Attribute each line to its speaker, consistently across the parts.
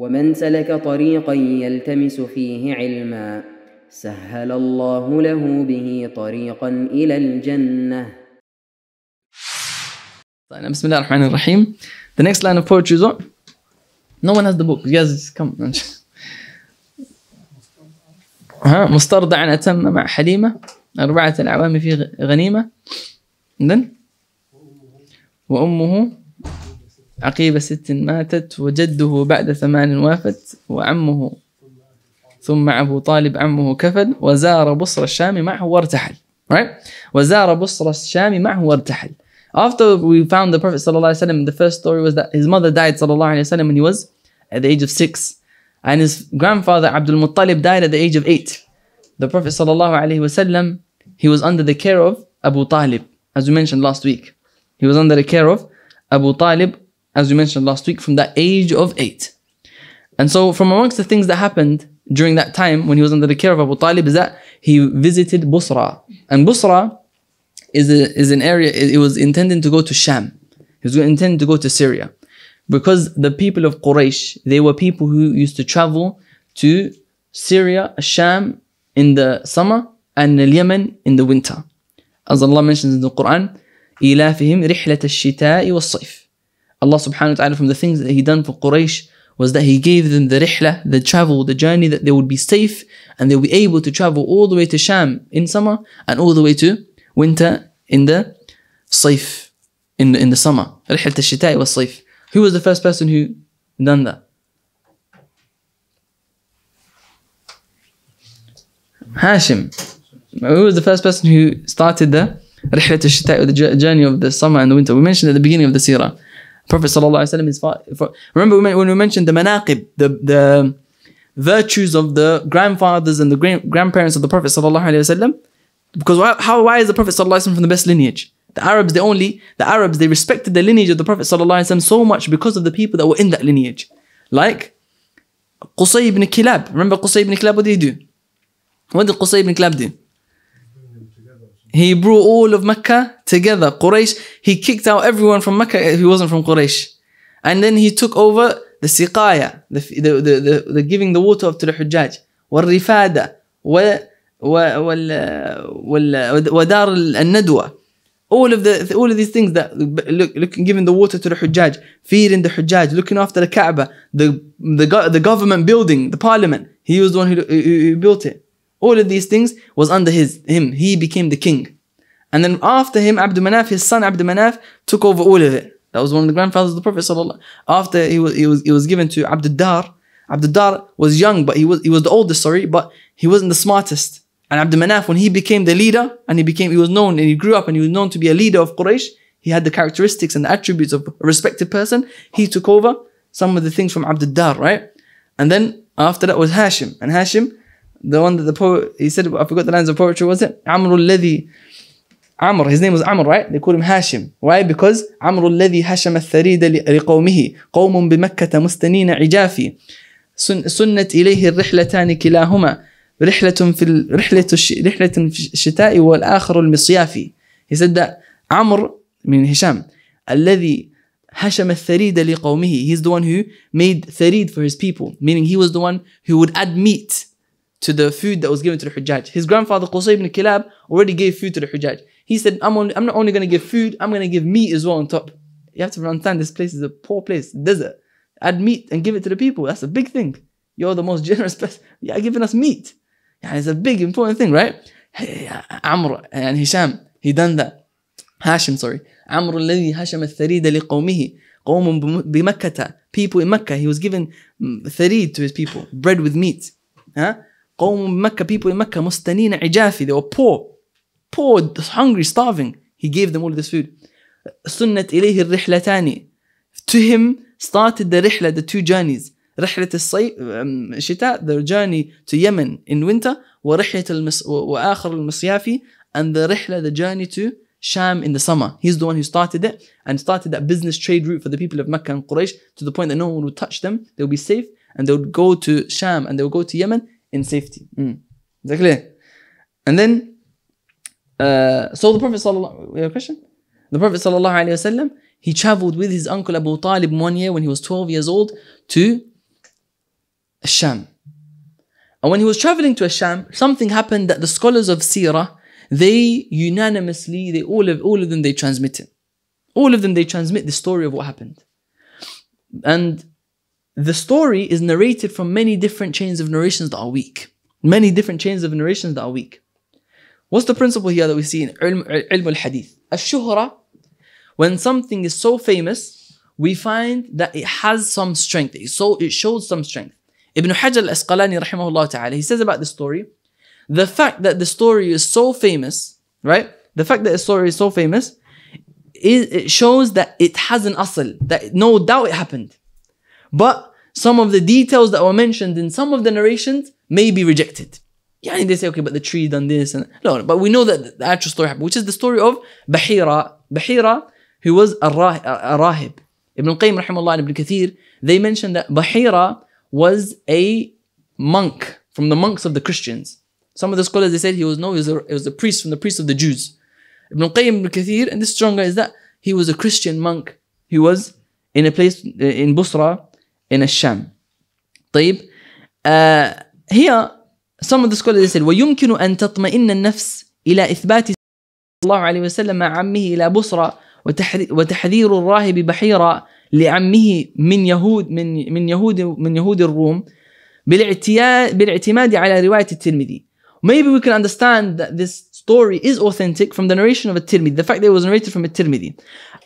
Speaker 1: ومن سلك طريقا يلتمس فيه علما سهل الله له به طريقا الى الجنه طيب، بسم الله الرحمن الرحيم The next line of poetry is on. No one has the book. Yes, come. ها مسترضعا أتم مع حليمة أربعة العوام في غنيمة then وأمه عقيبة ست ماتت وجده بعد ثمان وافت وعمه ثم أبو طالب عمه كفل وزار بصر الشام معه وارتحل right وزار بصر الشام معه وارتحل after we found the prophet صلى الله عليه وسلم the first story was that his mother died صلى الله عليه وسلم when he was at the age of six and his grandfather Abdul Muttalib died at the age of eight the prophet صلى الله عليه وسلم he was under the care of Abu Talib as we mentioned last week he was under the care of Abu Talib as we mentioned last week, from the age of eight. And so, from amongst the things that happened during that time when he was under the care of Abu Talib is that he visited Busra. And Busra is, a, is an area, it was intended to go to Sham. he was intended to go to Syria. Because the people of Quraysh, they were people who used to travel to Syria, Sham in the summer and Yemen in the winter. As Allah mentions in the Quran, إِلَافِهِمْ رِحْلَةَ الشِّتَاءِ وَالصَّيْفِ Allah subhanahu wa ta'ala from the things that He done for Quraysh was that He gave them the rihla, the travel, the journey that they would be safe and they would be able to travel all the way to Sham in summer and all the way to winter in the Saif, in, in the summer. Rihla al-Shita'i was Saif. Who was the first person who done that? Hashim. Who was the first person who started the riḥla al-Shita'i, the journey of the summer and the winter? We mentioned at the beginning of the seerah Prophet ﷺ is far, far. Remember when we mentioned the manaqib, the, the virtues of the grandfathers and the grand, grandparents of the Prophet ﷺ? Because why, how, why is the Prophet wasallam from the best lineage? The Arabs, they only, the Arabs, they respected the lineage of the Prophet wasallam so much because of the people that were in that lineage. Like Qusay ibn Kilab. Remember Qusay ibn Kilab, what did he do? What did Qusay ibn Kilab do? He brought all of Mecca together. Quraysh, he kicked out everyone from Mecca if he wasn't from Quraysh. And then he took over the siqaya, the, the, the, the, the giving the water to the Hujjaj, والرفادة, ودار الندوة. All of the all of these things that look, look giving the water to the Hujjaj, feeding the Hujjaj, looking after the Kaaba, the, the the government building, the parliament. He was the one who, who, who built it. All of these things was under his him. He became the king. And then after him, Abdul Manaf, his son Abdul Manaf, took over all of it. That was one of the grandfathers of the Prophet. After he was, he was, he was given to Abdul Dar, Abdul Dar was young, but he was, he was the oldest, sorry, but he wasn't the smartest. And Abdul Manaf, when he became the leader and he became, he was known and he grew up and he was known to be a leader of Quraysh, he had the characteristics and the attributes of a respected person. He took over some of the things from Abdul Dar, right? And then after that was Hashim. And Hashim, the one that the poet he said I forgot the lines of poetry was it Amr al الذي Amr his name was Amr right they called him Hashim why because Amr al-Lathi الذي هشم الثريد لقومه قوم بمكة مستنين عجافي سنت إليه الرحلتان كلاهما رحلة في الرحلة رحلة في الشتاء والآخر المصيافي he said that Amr من هشام الذي Hasham al-Tharid li qawmihi. He's the one who made Tharid for his people. Meaning he was the one who would add meat to the food that was given to the Hujjaj. His grandfather Qusay ibn Kilab already gave food to the Hujjaj. He said, I'm, only, I'm not only going to give food, I'm going to give meat as well on top. You have to understand this place is a poor place, desert. Add meat and give it to the people. That's a big thing. You're the most generous person. yeah, giving us meat. Yeah, it's a big, important thing, right? Amr and Hisham, he done that. Hashim, sorry. Amr الذي هشم الثريد لقومه قوم بمكة people in Mecca he was given mm, tharid to his people bread with meat huh? قوم people in Mecca, mustanina ijafi, they were poor, poor, hungry, starving. He gave them all this food. سنت إليه الرحلتان. To him started the rihla, the two journeys. رحلة الشتاء, the journey to Yemen in winter, ورحلة المس... وآخر المصيافي, and the rihla, the journey to Sham in the summer. He's the one who started it and started that business trade route for the people of Mecca and Quraysh to the point that no one would touch them. They would be safe and they would go to Sham and they would go to Yemen in safety. Mm. Is that clear? And then, uh, so the Prophet sallallahu your question, the Prophet sallallahu alaihi wasallam, he traveled with his uncle Abu Talib one year when he was 12 years old to Sham. And when he was traveling to Sham, something happened that the scholars of Sirah they unanimously, they all of all of them they transmit it. All of them they transmit the story of what happened. And the story is narrated from many different chains of narrations that are weak. Many different chains of narrations that are weak. What's the principle here that we see in ilm al-hadith? Ash-shuhra, when something is so famous, we find that it has some strength. It, so, it shows some strength. Ibn Hajar al-Asqalani rahimahullah ta'ala, he says about this story, the fact that the story is so famous, right? The fact that the story is so famous, it, it shows that it has an asl, that no doubt it happened. But some of the details that were mentioned in some of the narrations may be rejected. Yeah, they say, okay, but the tree done this and no, but we know that the actual story happened, which is the story of Bahira. Bahira, who was a, rah- a rahib. Ibn Qayyim rahimahullah and Ibn Kathir, they mentioned that Bahira was a monk from the monks of the Christians. Some of the scholars they said he was no, he was a, he was a priest from the priests of the Jews. Ibn Qayyim ibn Kathir, and this stronger is that he was a Christian monk. He was in a place in Busra in الشام طيب آه هي some of the scholars said ويمكن أن تطمئن النفس إلى إثبات صلى الله عليه وسلم مع عمه إلى بصرة وتحذير الراهب بحيرة لعمه من يهود من من يهود من يهود الروم بالاعتياد بالاعتماد على رواية الترمذي maybe we can understand that this story is authentic from the narration of a Tirmidhi, the fact that it was narrated from a Tirmidhi.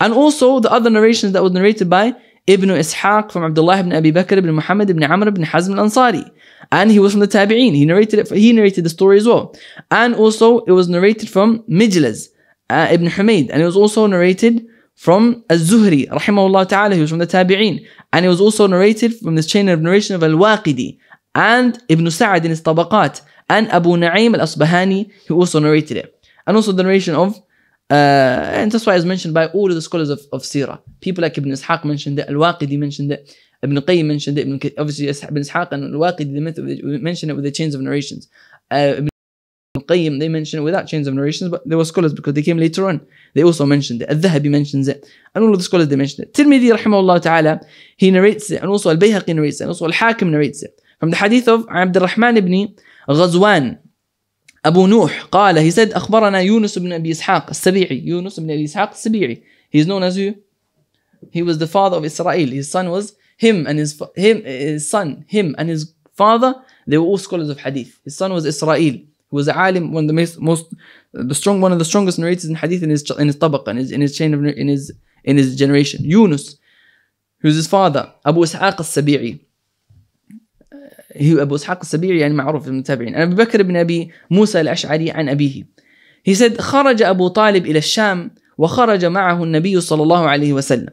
Speaker 1: And also the other narrations that was narrated by Ibn Ishaq from Abdullah ibn Abi Bakr ibn Muhammad ibn Amr ibn Hazm al-Ansari and he was from the Tabi'een he narrated it, he narrated the story as well and also it was narrated from Mijlaz uh, ibn Humaid, and it was also narrated from Az-Zuhri rahimahullah ta'ala he was from the Tabi'een and it was also narrated from this chain of narration of Al-Waqidi and Ibn Sa'ad in his Tabaqat and Abu Na'im al-Asbahani who also narrated it and also the narration of uh, and that's why it's mentioned by all of the scholars of, of Sirah. People like Ibn Ishaq mentioned it, Al-Waqidi mentioned it, Ibn Qayyim mentioned it, Ibn, obviously Ibn Ishaq and Al-Waqidi mentioned it with the chains of narrations. Uh, Ibn Qayyim, they mentioned it without chains of narrations, but they were scholars because they came later on. They also mentioned it. Al-Dhahabi mentions it. And all of the scholars, they mentioned it. Tirmidhi, rahimahullah ta'ala, he narrates it. And also Al-Bayhaqi narrates it. And also Al-Hakim narrates it. From the hadith of Abdurrahman ibn Ghazwan. Abu Nuh قال he said أخبرنا يونس بن أبي إسحاق السبيعي يونس بن أبي إسحاق السبيعي he is known as who he was the father of Israel his son was him and his him his son him and his father they were all scholars of hadith his son was Israel who was a alim one of the most, most the strong one of the strongest narrators in hadith in his in his tabaqa in his, in his chain of in his in his generation Yunus who's his father Abu Ishaq al-Sabi'i هي أبو إسحاق السبيعي يعني معروف المتابعين انا أبي بكر بن أبي موسى الأشعري عن أبيه هي سيد خرج أبو طالب إلى الشام وخرج معه النبي صلى الله عليه وسلم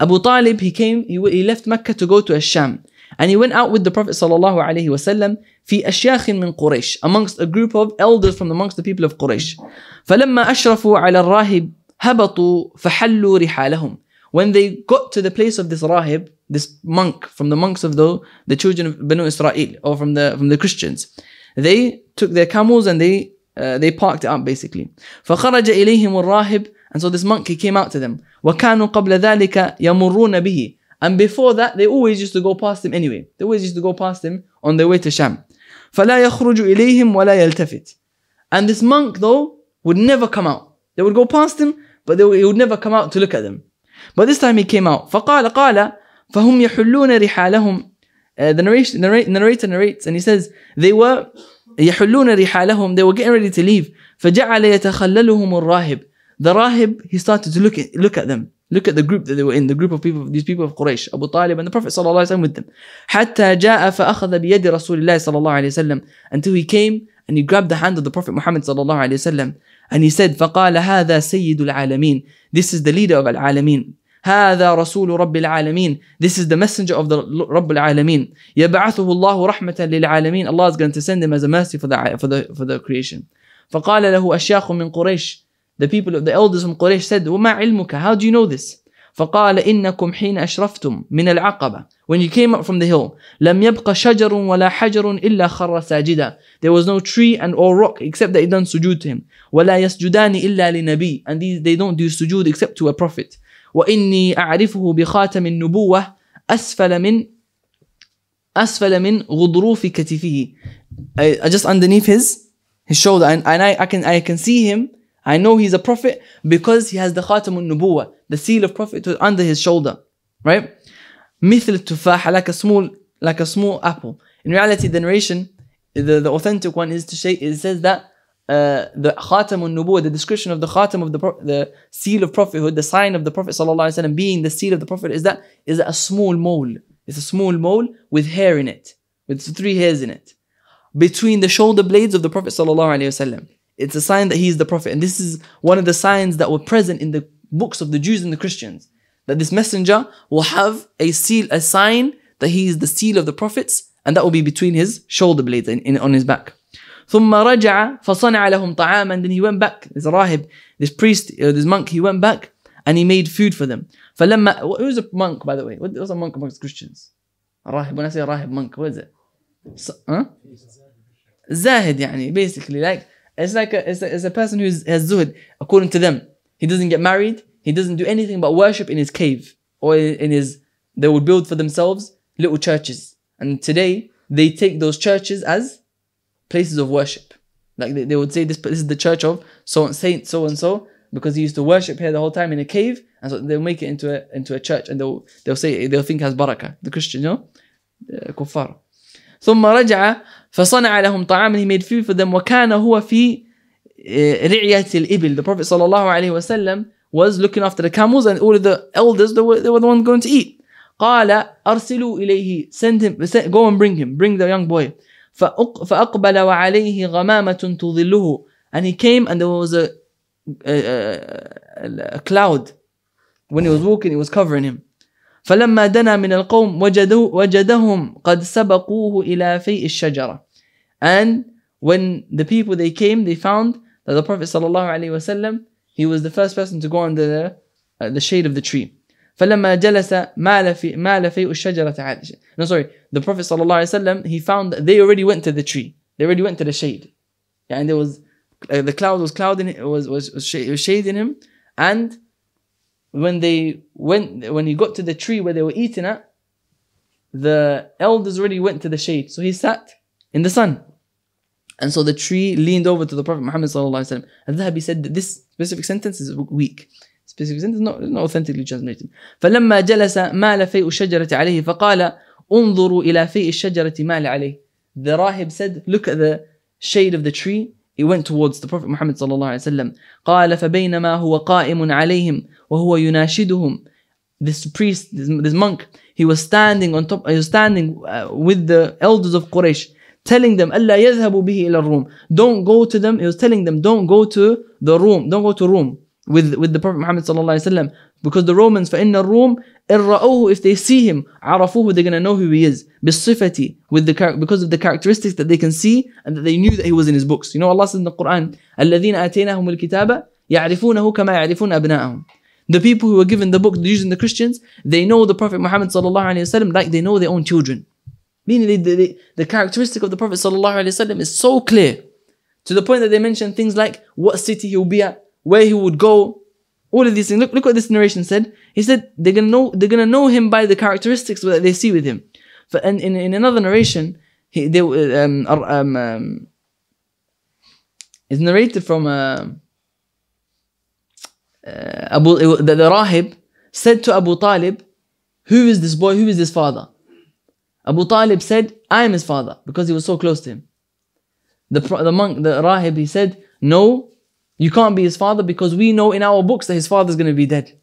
Speaker 1: أبو طالب he came he left مكه to go to الشام and he went out with the Prophet صلى الله عليه وسلم في أشياخ من قريش amongst a group of elders from amongst the people of قريش فلما أشرفوا على الراهب هبطوا فحلوا رحالهم When they got to the place of this rahib, this monk from the monks of the, the children of Banu Israel or from the from the Christians, they took their camels and they uh, they parked it up basically. فخرج إليهم الراهب and so this monk he came out to them. وكانوا قبل ذلك يمرون به and before that they always used to go past him anyway. They always used to go past him on their way to Sham. فلا يخرج إليهم ولا يلتفت and this monk though would never come out. They would go past him but they, he would never come out to look at them. But this time he came out. فَقَالَ قَالَ فَهُمْ يَحُلُّونَ رِحَالَهُم uh, The narration, narrate, narrator narrates and he says, they were يَحُلُّونَ رِحَالَهُم They were getting ready to leave. فَجَعَلَ يَتَخَلَّلُهُم الرَّاهِب The rahib, he started to look at, look at them. Look at the group that they were in, the group of people, these people of Quraysh, Abu Talib and the Prophet ﷺ with them. حتى جاء فأخذ بيد رسول الله صلى الله عليه وسلم until he came and he grabbed the hand of the Prophet Muhammad صلى الله عليه وسلم and he said, فَقَالَ هَذَا سَيِّدُ الْعَالَمِينَ This is the leader of al-alamin. هذا رسول رب العالمين This is the messenger of the رب العالمين يبعثه الله رحمة للعالمين Allah is going to send him as a mercy for the, for the, for the creation فقال له أشياخ من قريش The people, of the elders from Quraysh said, وما علمك? How do you know this? فقال إنكم حين أشرفتم من العقبة when you came up from the hill لم يبقى شجر ولا حجر إلا خر ساجدا there was no tree and or rock except that he done sujood to him ولا يسجدان إلا لنبي and these, they don't do sujood except to a prophet وإني أعرفه بخاتم النبوة أسفل من أسفل من غضروف كتفه I, I just underneath his his shoulder and, and I, I can I can see him I know he's a prophet because he has the خاتم النبوة The seal of Prophet was under his shoulder, right? مثل التفاحة like a small like a small apple. In reality, the narration, the, the authentic one is to say it says that uh, the khatam al the description of the khatam of the the seal of prophethood, the sign of the prophet sallallahu being the seal of the prophet is that is that a small mole. It's a small mole with hair in it, with three hairs in it, between the shoulder blades of the prophet sallallahu It's a sign that he is the prophet, and this is one of the signs that were present in the books of the Jews and the Christians that this messenger will have a seal, a sign that he is the seal of the prophets, and that will be between his shoulder blades in, in on his back. and then he went back this rahib this priest uh, this monk he went back and he made food for them who is a monk by the way what was a monk amongst Christians rahib when I say rahib monk what is it so, huh? يعني basically like it's like a, it's a, it's a person who has zuhud according to them he doesn't get married. He doesn't do anything but worship in his cave or in his. They would build for themselves little churches. And today, they take those churches as places of worship. Like they, they would say, this, this is the church of so and saint so and so because he used to worship here the whole time in a cave, and so they'll make it into a into a church, and they'll they'll say they'll think has barakah. The Christian, you know, uh, kuffar. ثم رجع فصنع لهم طعام and he made food for them وكان هو في رعية الإبل the Prophet صلى الله عليه وسلم was looking after the camels and all of the elders they were, they were the ones going to eat قال أرسلوا إليه send him send, go and bring him bring the young boy فأقبل وعليه غمامة تظله and he came and there was a, a, a, a cloud when he was walking it was covering him فلما دنا من القوم وجدوا وجدهم قد سبقوه إلى فِي الشجرة and when the people they came they found that the Prophet وسلم, he was the first person to go under the, uh, the shade of the tree. فلما جلس مال في مال في الشجرة No, sorry. The Prophet صلى الله عليه وسلم, he found that they already went to the tree. They already went to the shade. Yeah, and there was uh, the cloud was clouding it was was was was shade in him. And when they went when he got to the tree where they were eating at, the elders already went to the shade. So he sat in the sun. And so the tree leaned over to the Prophet Muhammad and Dhahabi said that this specific sentence is weak. Specific sentence not, not authentically translated. فلما جلس مال فيء الشجرة عليه فقال انظروا إلى فيء الشجرة مال عليه. The rahib said, look at the shade of the tree. He went towards the Prophet Muhammad صلى الله عليه وسلم. قال فبينما هو قائم عليهم وهو يناشدهم. This priest, this, this monk, he was standing on top, he was standing uh, with the elders of Quraysh telling them Allah يذهبوا به إلى الروم don't go to them he was telling them don't go to the room don't go to room with with the Prophet Muhammad صلى الله عليه وسلم because the Romans فإن الروم الرأوه if they see him عرفوه they're gonna know who he is بالصفة with the because of the characteristics that they can see and that they knew that he was in his books you know Allah said in the Quran الذين آتيناهم الكتاب يعرفونه كما يعرفون أبناءهم the people who were given the book the Jews and the Christians they know the Prophet Muhammad صلى الله عليه وسلم like they know their own children Meaning the, the, the characteristic of the Prophet ﷺ is so clear to the point that they mention things like what city he will be at, where he would go, all of these things. Look, look what this narration said. He said they're gonna know they're gonna know him by the characteristics that they see with him. But in, in another narration, he they um, um, um is narrated from uh, uh, Abu the, the Rahib said to Abu Talib, "Who is this boy? Who is this father?" Abu Talib said, I am his father because he was so close to him. The, the monk, the rahib, he said, No, you can't be his father because we know in our books that his father is going to be dead.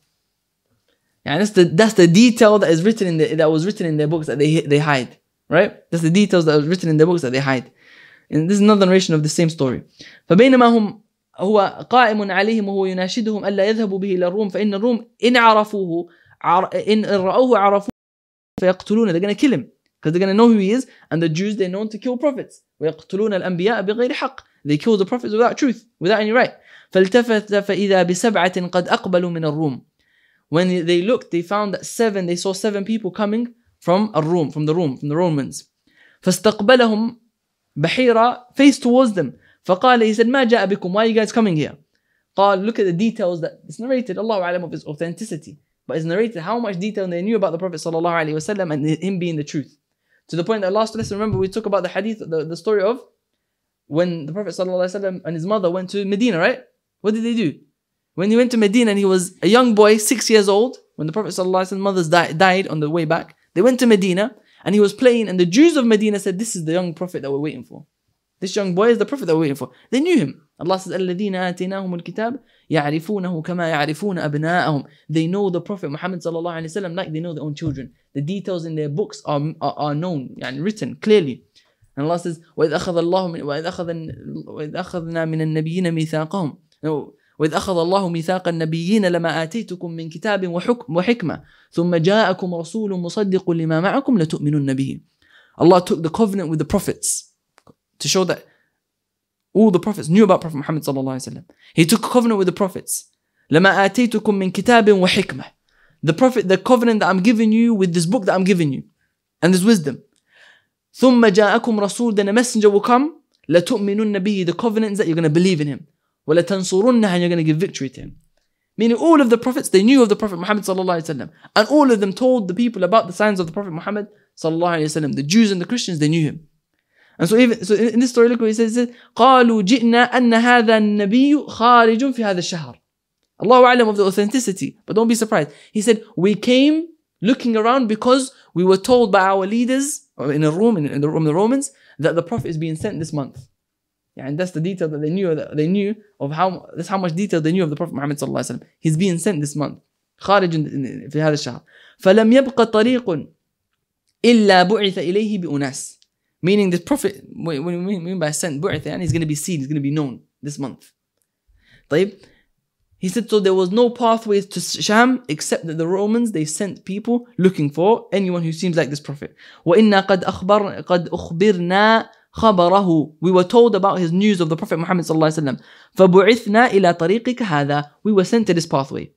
Speaker 1: And that's the, that's the detail that is written in the, that was written in their books that they, they hide, right? That's the details that was written in their books that they hide. And this is another narration of the same story. فبينما هم هو قائم عليهم وهو يناشدهم ألا يذهبوا به إلى الروم فإن الروم إن عرفوه إن رأوه عرفوه فيقتلونه they're gonna kill him because they're going to know who he is, and the Jews, they're known to kill prophets. They kill the prophets without truth, without any right. When they looked, they found that seven, they saw seven people coming from a room, from the room, from the Romans. فَاسْتَقْبَلَهُمْ بَحِيرًا Face towards them. فَقَالَ He said, مَا جَاءَ بِكُمْ Why are you guys coming here? قال, look at the details that it's narrated. Allah alam of its authenticity. But it's narrated how much detail they knew about the Prophet sallallahu عليه wasallam and him being the truth. To the point that last lesson, remember, we talked about the hadith, the, the story of when the Prophet ﷺ and his mother went to Medina, right? What did they do? When he went to Medina and he was a young boy, six years old, when the Prophet his mother's di- died on the way back, they went to Medina and he was playing, and the Jews of Medina said, This is the young prophet that we're waiting for. This young boy is the prophet that we're waiting for. They knew him. الله says الذين آتيناهم الكتاب يعرفونه كما يعرفون أبناءهم they know the Prophet محمد صلى الله عليه وسلم like they know their own children the details in their books are, are, are known يعني written clearly and Allah says وإذ أخذ الله من وإذ أخذ وإذ أخذنا من النبيين ميثاقهم وإذ أخذ الله ميثاق النبيين لما آتيتكم من كتاب وحكم وحكمة ثم جاءكم رسول مصدق لما معكم لتؤمنون به Allah took the covenant with the prophets to show that All the prophets knew about Prophet Muhammad He took covenant with the prophets. لَمَا آتَيْتُكُم مِّن كِتَابٍ وَحِكْمَةٍ The prophet, the covenant that I'm giving you with this book that I'm giving you. And this wisdom. ثُمَّ جَاءَكُمْ رَسُولٌ Then a messenger will come. لَتُؤْمِنُنَّ بِهِ The covenant that you're going to believe in him. وَلَتَنْصُرُنَّهُ And you're going to give victory to him. Meaning all of the prophets, they knew of the Prophet Muhammad وسلم, And all of them told the people about the signs of the Prophet Muhammad وسلم. The Jews and the Christians, they knew him. And so even so in this story, look what he says. He says قالوا جئنا أن هذا النبي خارج في هذا الشهر. الله أعلم of the authenticity, but don't be surprised. He said we came looking around because we were told by our leaders in a room in the, of the Romans that the prophet is being sent this month. Yeah, and that's the detail that they knew that they knew of how that's how much detail they knew of the prophet Muhammad sallallahu alaihi wasallam. He's being sent this month. خارج في هذا الشهر. فلم يبقى طريق إلا بعث إليه بأناس. Meaning this Prophet, when we mean by sent, and he's going to be seen, he's going to be known this month. طيب. He said, so there was no pathways to Sham except that the Romans, they sent people looking for anyone who seems like this prophet. We were told about his news of the Prophet Muhammad صلى الله عليه وسلم. إِلَى طَرِيقِكَ هَذَا We were sent to this pathway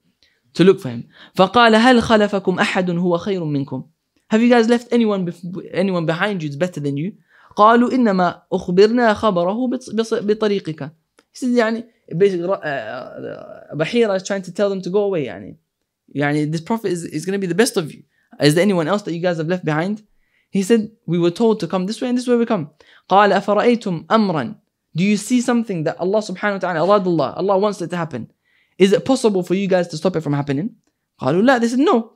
Speaker 1: to look for him. فَقَالَ هَلْ خَلَفَكُمْ أَحَدٌ هُوَ خَيْرٌ مِنْكُمْ have you guys left anyone bef- anyone behind you it's better than you? قالوا إنما أخبرنا خبره بطريقك. He says يعني Bahira is trying to tell them to go away يعني. يعني this prophet is, is going to be the best of you. Is there anyone else that you guys have left behind? He said, we were told to come this way and this way we come. قال أفرأيتم أمرا Do you see something that Allah subhanahu wa ta'ala, Allah, Allah, Allah wants it to happen? Is it possible for you guys to stop it from happening? قالوا لا. They said, no.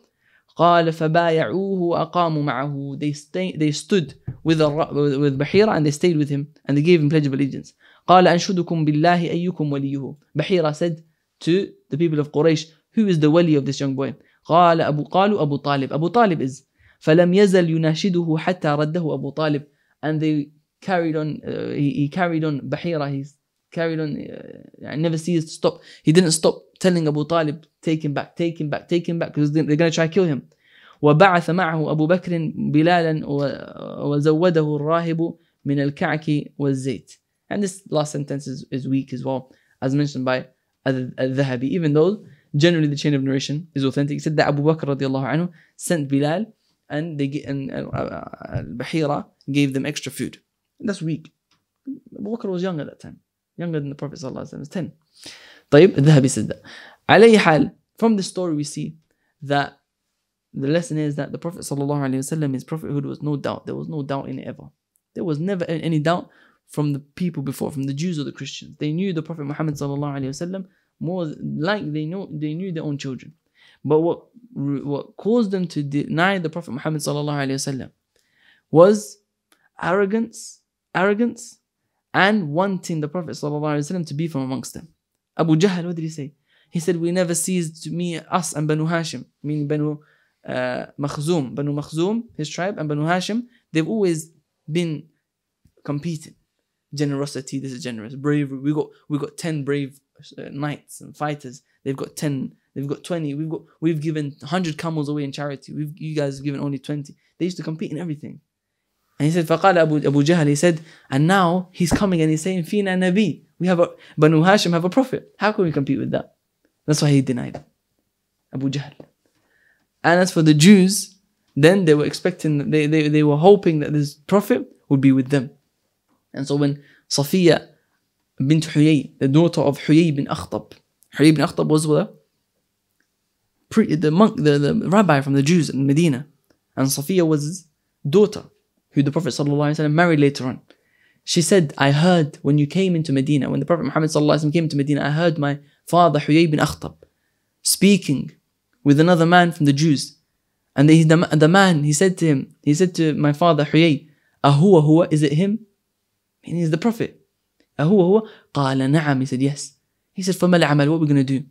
Speaker 1: قال فبايعوه وأقاموا معه they, stay, they stood with, the, with بحيرة and they stayed with him and they gave him pledge of allegiance قال أنشدكم بالله أيكم وليه بحيرة said to the people of Quraysh who is the wali of this young boy قال أبو قالوا أبو طالب أبو طالب is فلم يزل يناشده حتى رده أبو طالب and they carried on uh, he, he carried on بحيرة he carried on uh, I never see to stop he didn't stop telling Abu Talib take him back take him back take him back because they're going to try to kill him وبعث معه أبو بكر بلالا وزوده الراهب من الكعك والزيت and this last sentence is, is weak as well as mentioned by the dhahabi even though generally the chain of narration is authentic he said that Abu Bakr radiallahu anhu sent Bilal and they and uh, uh, al-Bahira gave them extra food and that's weak Abu Bakr was young at that time younger than the Prophet is 10. طيب الذهبي says that. على حال, from the story we see that the lesson is that the Prophet وسلم, his prophethood was no doubt. There was no doubt in it ever. There was never any doubt from the people before, from the Jews or the Christians. They knew the Prophet Muhammad وسلم, more like they knew they knew their own children. But what what caused them to deny the Prophet Muhammad وسلم, was arrogance, arrogance, and wanting the Prophet ﷺ to be from amongst them. Abu Jahl, what did he say? He said, We never ceased to me, us and Banu Hashim, meaning Banu uh, Makhzum, Banu Makhzum, his tribe, and Banu Hashim, they've always been competing. Generosity, this is generous. Bravery, we got we got ten brave uh, knights and fighters. They've got ten. They've got twenty. We've got we've given hundred camels away in charity. We've you guys have given only twenty. They used to compete in everything. And he said, فقال Abu, Jahl, he said, and now he's coming and he's saying, Fina Nabi. We have a, Banu Hashim have a prophet. How can we compete with that? That's why he denied Abu Jahl. And as for the Jews, then they were expecting, they, they, they were hoping that this prophet would be with them. And so when Safiya bint Huyay, the daughter of Huyay bin Akhtab, Huyay bin Akhtab was the, the monk, the, the rabbi from the Jews in Medina. And Safiya was his daughter who the Prophet ﷺ married later on. She said, I heard when you came into Medina, when the Prophet Muhammad ﷺ came to Medina, I heard my father Huyay bin Akhtab speaking with another man from the Jews. And the, the, the man, he said to him, he said to my father Huyay, Ahua huwa, is it him? And he's the Prophet. Ahua huwa? قال نعم. He said, yes. He said, فما العمل, what are we going to do?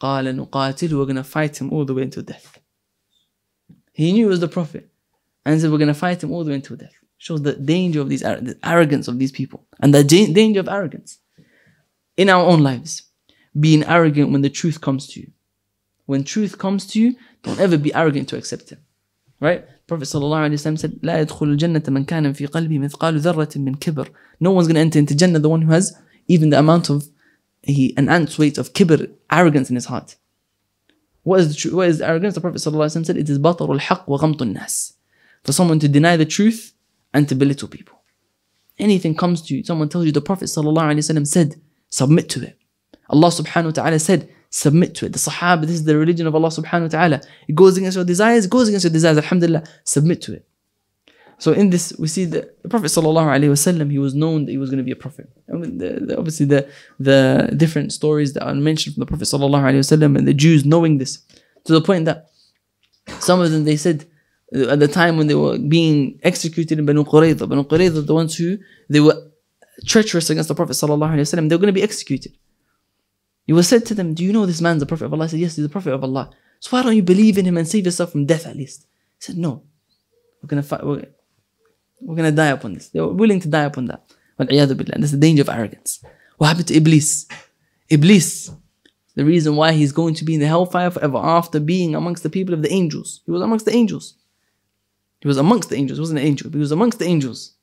Speaker 1: قال نقاتل, we're going to fight him all the way until death. He knew it was the Prophet and said, We're going to fight him all the way until death. Shows the danger of these, the arrogance of these people and the danger of arrogance in our own lives. Being arrogant when the truth comes to you. When truth comes to you, don't ever be arrogant to accept it. Right? Prophet ﷺ said, لا يدخل الجنة من كان في قلبه مثقال ذرة من كبر. No one's going to enter into Jannah, the one who has even the amount of he, an ant's weight of kibr, arrogance in his heart. What is, the, what is the arrogance? The Prophet said, it is بطر الحق وغمط الناس for someone to deny the truth and to belittle people. Anything comes to you, someone tells you, the Prophet ﷺ said, submit to it. Allah subhanahu wa ta'ala said, submit to it. The Sahaba, this is the religion of Allah subhanahu wa ta'ala. It goes against your desires, it goes against your desires, alhamdulillah, submit to it. So in this, we see that the Prophet ﷺ, he was known that he was going to be a prophet. I mean, the, the, obviously, the, the different stories that are mentioned from the Prophet ﷺ and the Jews knowing this, to the point that some of them, they said, at the time when they were being executed in Banu Qurayza. Banu Qurayza, the ones who they were treacherous against the Prophet wasallam, they were going to be executed. It was said to them, Do you know this man's the Prophet of Allah? I said, Yes, he's the Prophet of Allah. So why don't you believe in him and save yourself from death at least? He said, No. We're gonna fight we're, we're gonna die upon this. They were willing to die upon that. And that's the danger of arrogance. What happened to Iblis? Iblis, the reason why he's going to be in the hellfire forever after being amongst the people of the angels. He was amongst the angels. He was amongst the angels. He wasn't an angel, but he was amongst the angels.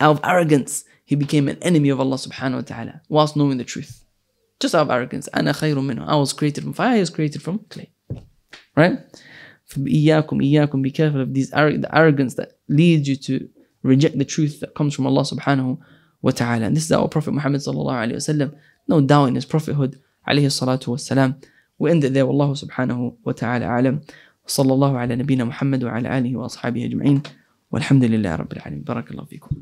Speaker 1: Out of arrogance, he became an enemy of Allah subhanahu wa ta'ala whilst knowing the truth. Just out of arrogance. Ana khayrun minhu. I was created from fire, I was created from clay. Right? Iyakum, iyakum, be careful of these the arrogance that leads you to reject the truth that comes from Allah subhanahu wa ta'ala. And this is our Prophet Muhammad sallallahu alayhi wasallam. No doubt in his prophethood, alayhi salatu wasalam. We end it there, Wallahu subhanahu wa ta'ala alam. صلى الله على نبينا محمد وعلى آله وأصحابه أجمعين والحمد لله رب العالمين بارك الله فيكم